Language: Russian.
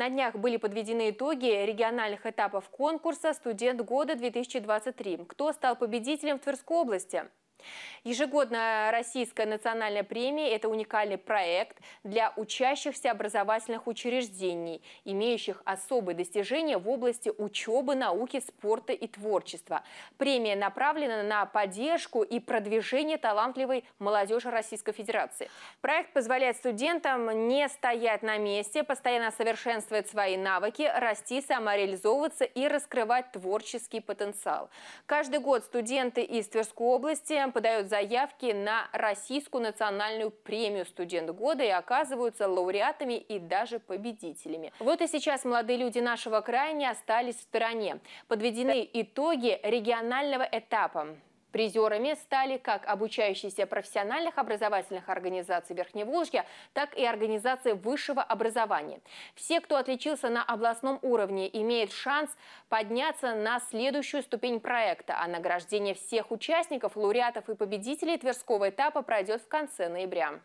На днях были подведены итоги региональных этапов конкурса «Студент года 2023». Кто стал победителем в Тверской области? Ежегодная российская национальная премия – это уникальный проект для учащихся образовательных учреждений, имеющих особые достижения в области учебы, науки, спорта и творчества. Премия направлена на поддержку и продвижение талантливой молодежи Российской Федерации. Проект позволяет студентам не стоять на месте, постоянно совершенствовать свои навыки, расти, самореализовываться и раскрывать творческий потенциал. Каждый год студенты из Тверской области краян подают заявки на Российскую национальную премию «Студент года» и оказываются лауреатами и даже победителями. Вот и сейчас молодые люди нашего края не остались в стороне. Подведены итоги регионального этапа. Призерами стали как обучающиеся профессиональных образовательных организаций Верхневолжья, так и организации высшего образования. Все, кто отличился на областном уровне, имеют шанс подняться на следующую ступень проекта, а награждение всех участников, лауреатов и победителей Тверского этапа пройдет в конце ноября.